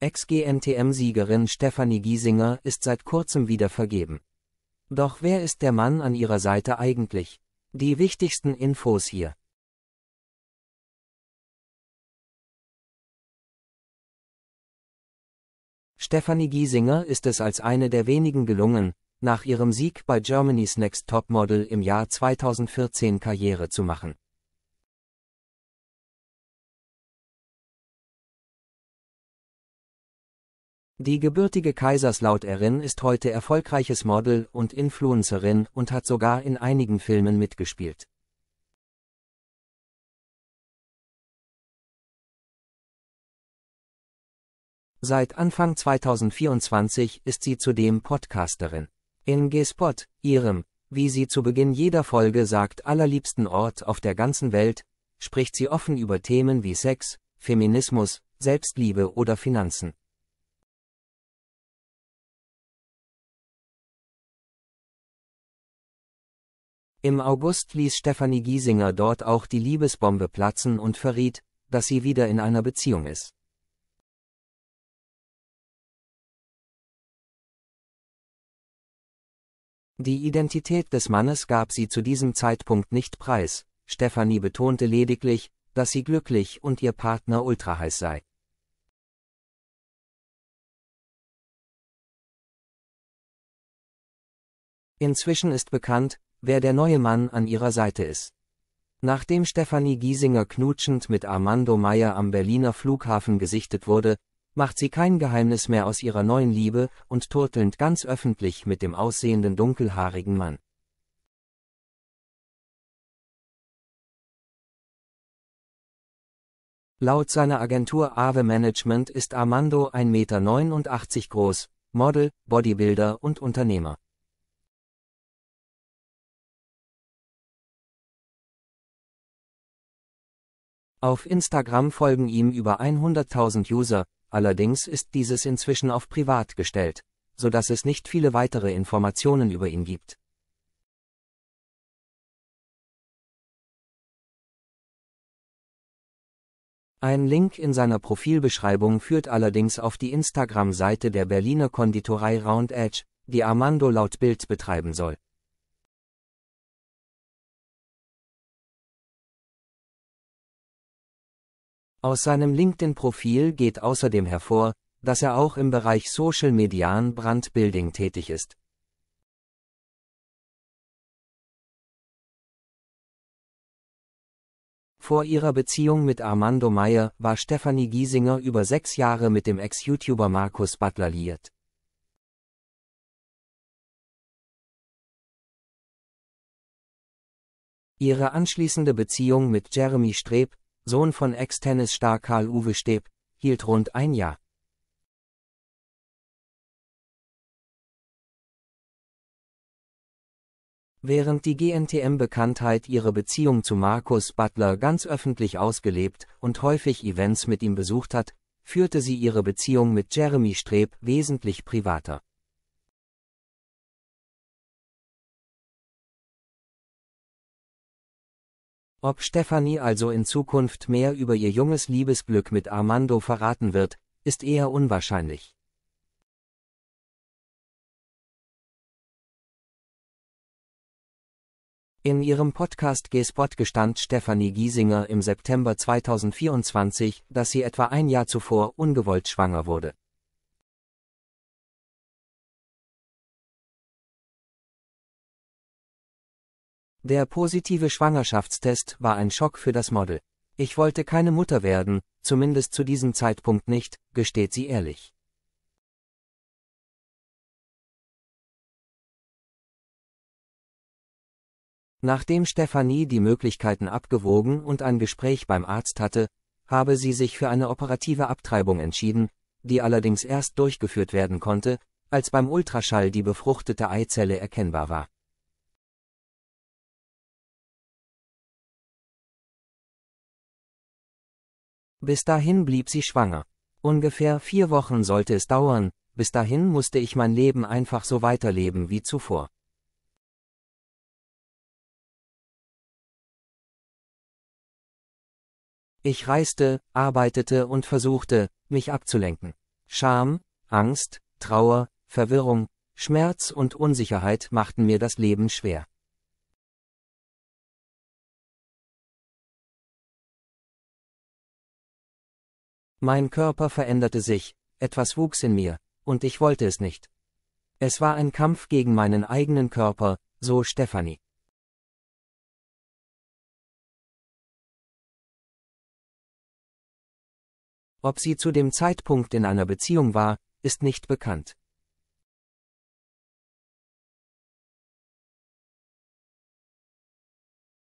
Ex-GNTM-Siegerin Stefanie Giesinger ist seit kurzem wieder vergeben. Doch wer ist der Mann an ihrer Seite eigentlich? Die wichtigsten Infos hier. Stefanie Giesinger ist es als eine der wenigen gelungen, nach ihrem Sieg bei Germany's Next Topmodel im Jahr 2014 Karriere zu machen. Die gebürtige Kaiserslauterin ist heute erfolgreiches Model und Influencerin und hat sogar in einigen Filmen mitgespielt. Seit Anfang 2024 ist sie zudem Podcasterin. In G-Spot, ihrem, wie sie zu Beginn jeder Folge sagt, allerliebsten Ort auf der ganzen Welt, spricht sie offen über Themen wie Sex, Feminismus, Selbstliebe oder Finanzen. Im August ließ Stefanie Giesinger dort auch die Liebesbombe platzen und verriet, dass sie wieder in einer Beziehung ist. Die Identität des Mannes gab sie zu diesem Zeitpunkt nicht preis, Stefanie betonte lediglich, dass sie glücklich und ihr Partner ultraheiß sei. Inzwischen ist bekannt, wer der neue Mann an ihrer Seite ist. Nachdem Stefanie Giesinger knutschend mit Armando Meyer am Berliner Flughafen gesichtet wurde, macht sie kein Geheimnis mehr aus ihrer neuen Liebe und turtelnd ganz öffentlich mit dem aussehenden dunkelhaarigen Mann. Laut seiner Agentur Ave Management ist Armando 1,89 Meter groß, Model, Bodybuilder und Unternehmer. Auf Instagram folgen ihm über 100.000 User, allerdings ist dieses inzwischen auf privat gestellt, so dass es nicht viele weitere Informationen über ihn gibt. Ein Link in seiner Profilbeschreibung führt allerdings auf die Instagram-Seite der Berliner Konditorei Round Edge, die Armando laut Bild betreiben soll. Aus seinem LinkedIn-Profil geht außerdem hervor, dass er auch im Bereich Social Median Brandbuilding tätig ist. Vor ihrer Beziehung mit Armando Meyer war Stefanie Giesinger über sechs Jahre mit dem Ex-YouTuber Markus Butler liiert. Ihre anschließende Beziehung mit Jeremy Streb, Sohn von ex tennis star Karl-Uwe Steb, hielt rund ein Jahr. Während die GNTM-Bekanntheit ihre Beziehung zu Markus Butler ganz öffentlich ausgelebt und häufig Events mit ihm besucht hat, führte sie ihre Beziehung mit Jeremy Streb wesentlich privater. Ob Stefanie also in Zukunft mehr über ihr junges Liebesglück mit Armando verraten wird, ist eher unwahrscheinlich. In ihrem Podcast G-Spot gestand Stefanie Giesinger im September 2024, dass sie etwa ein Jahr zuvor ungewollt schwanger wurde. Der positive Schwangerschaftstest war ein Schock für das Model. Ich wollte keine Mutter werden, zumindest zu diesem Zeitpunkt nicht, gesteht sie ehrlich. Nachdem Stefanie die Möglichkeiten abgewogen und ein Gespräch beim Arzt hatte, habe sie sich für eine operative Abtreibung entschieden, die allerdings erst durchgeführt werden konnte, als beim Ultraschall die befruchtete Eizelle erkennbar war. Bis dahin blieb sie schwanger. Ungefähr vier Wochen sollte es dauern, bis dahin musste ich mein Leben einfach so weiterleben wie zuvor. Ich reiste, arbeitete und versuchte, mich abzulenken. Scham, Angst, Trauer, Verwirrung, Schmerz und Unsicherheit machten mir das Leben schwer. Mein Körper veränderte sich, etwas wuchs in mir, und ich wollte es nicht. Es war ein Kampf gegen meinen eigenen Körper, so Stefanie. Ob sie zu dem Zeitpunkt in einer Beziehung war, ist nicht bekannt.